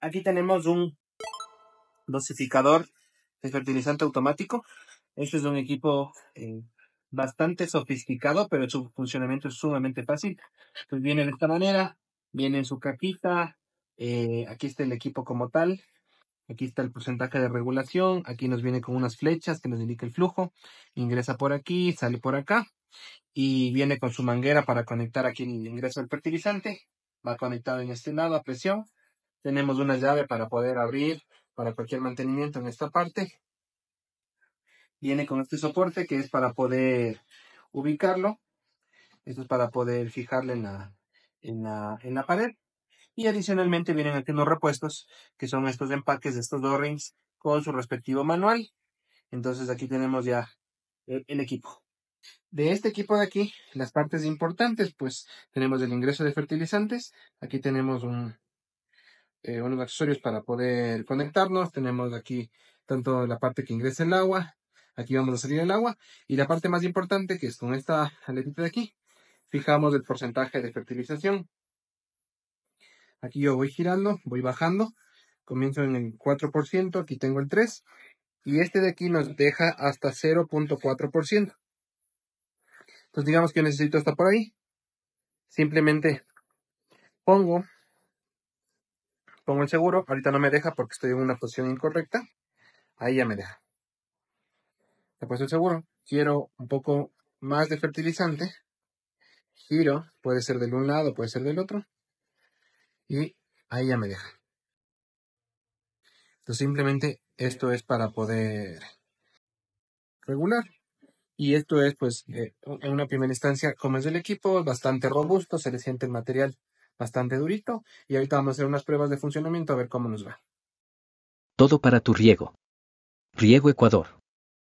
Aquí tenemos un dosificador de fertilizante automático. Este es un equipo eh, bastante sofisticado, pero su funcionamiento es sumamente fácil. Pues viene de esta manera, viene en su cajita, eh, aquí está el equipo como tal, aquí está el porcentaje de regulación, aquí nos viene con unas flechas que nos indica el flujo, ingresa por aquí, sale por acá, y viene con su manguera para conectar aquí el ingreso del fertilizante, va conectado en este lado a presión, tenemos una llave para poder abrir para cualquier mantenimiento en esta parte. Viene con este soporte que es para poder ubicarlo. Esto es para poder fijarle en la, en la, en la pared. Y adicionalmente vienen aquí unos repuestos, que son estos empaques de estos dos rings con su respectivo manual. Entonces aquí tenemos ya el equipo. De este equipo de aquí, las partes importantes, pues tenemos el ingreso de fertilizantes. Aquí tenemos un, eh, unos accesorios para poder conectarnos. Tenemos aquí tanto la parte que ingresa el agua, aquí vamos a salir el agua, y la parte más importante que es con esta aletita de aquí, fijamos el porcentaje de fertilización. Aquí yo voy girando, voy bajando, comienzo en el 4%, aquí tengo el 3%, y este de aquí nos deja hasta 0.4%. Entonces digamos que necesito hasta por ahí, simplemente pongo pongo el seguro, ahorita no me deja porque estoy en una posición incorrecta, ahí ya me deja. Le puesto el seguro, quiero un poco más de fertilizante, giro, puede ser del un lado, puede ser del otro, y ahí ya me deja. Entonces simplemente esto es para poder regular. Y esto es, pues, eh, en una primera instancia, como es el equipo, bastante robusto, se le siente el material bastante durito y ahorita vamos a hacer unas pruebas de funcionamiento a ver cómo nos va. Todo para tu riego. Riego Ecuador.